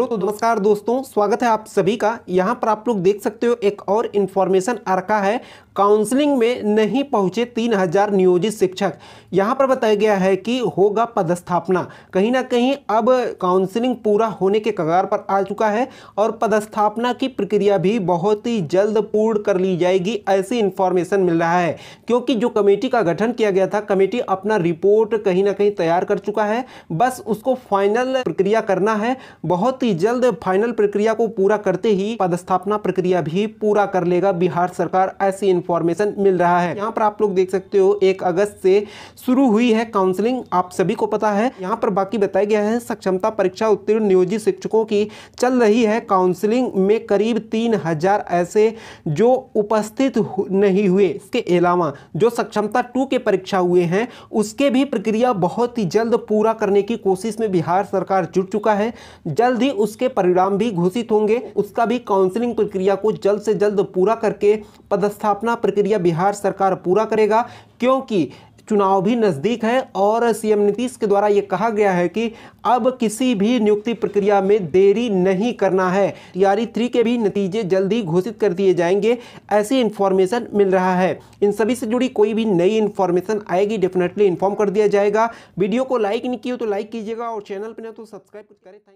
तो नमस्कार दोस्तों स्वागत है आप सभी का यहाँ पर आप लोग देख सकते हो एक और इन्फॉर्मेशन आ रखा है काउंसलिंग में नहीं पहुँचे 3000 नियोजित शिक्षक यहाँ पर बताया गया है कि होगा पदस्थापना कहीं ना कहीं अब काउंसलिंग पूरा होने के कगार पर आ चुका है और पदस्थापना की प्रक्रिया भी बहुत ही जल्द पूर्ण कर ली जाएगी ऐसी इन्फॉर्मेशन मिल रहा है क्योंकि जो कमेटी का गठन किया गया था कमेटी अपना रिपोर्ट कहीं ना कहीं तैयार कर चुका है बस उसको फाइनल प्रक्रिया करना है बहुत ही जल्द फाइनल प्रक्रिया को पूरा करते ही पदस्थापना प्रक्रिया भी पूरा कर लेगा बिहार सरकार ऐसी इंफॉर्मेशन मिल रहा है यहाँ पर आप लोग देख सकते हो एक अगस्त से शुरू हुई है काउंसलिंग आप सभी को पता है यहाँ पर बाकी बताया गया है सक्षमता परीक्षा उत्तीर्ण नियोजित शिक्षकों की चल रही है काउंसलिंग में करीब तीन हजार ऐसे जो उपस्थित नहीं हुए इसके अलावा जो सक्षमता टू के परीक्षा हुए हैं उसके भी प्रक्रिया बहुत ही जल्द पूरा करने की कोशिश में बिहार सरकार जुट चुका है जल्द ही उसके परिणाम भी घोषित होंगे उसका भी काउंसलिंग प्रक्रिया को जल्द से जल्द पूरा करके पदस्थापना प्रक्रिया बिहार सरकार पूरा करेगा क्योंकि चुनाव भी नज़दीक है और सीएम नीतीश के द्वारा ये कहा गया है कि अब किसी भी नियुक्ति प्रक्रिया में देरी नहीं करना है तैयारी थ्री के भी नतीजे जल्दी घोषित कर दिए जाएंगे ऐसी इन्फॉर्मेशन मिल रहा है इन सभी से जुड़ी कोई भी नई इन्फॉर्मेशन आएगी डेफिनेटली इन्फॉर्म कर दिया जाएगा वीडियो को लाइक नहीं किया तो लाइक कीजिएगा और चैनल पर ना तो सब्सक्राइब करें थैंक